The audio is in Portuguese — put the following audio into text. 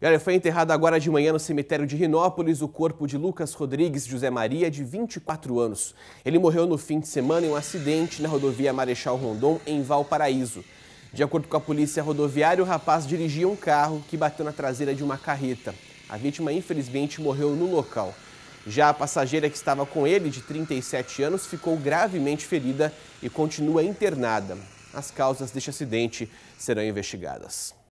Galera, foi enterrado agora de manhã no cemitério de Rinópolis o corpo de Lucas Rodrigues José Maria, de 24 anos. Ele morreu no fim de semana em um acidente na rodovia Marechal Rondon, em Valparaíso. De acordo com a polícia rodoviária, o rapaz dirigia um carro que bateu na traseira de uma carreta. A vítima, infelizmente, morreu no local. Já a passageira que estava com ele, de 37 anos, ficou gravemente ferida e continua internada. As causas deste acidente serão investigadas.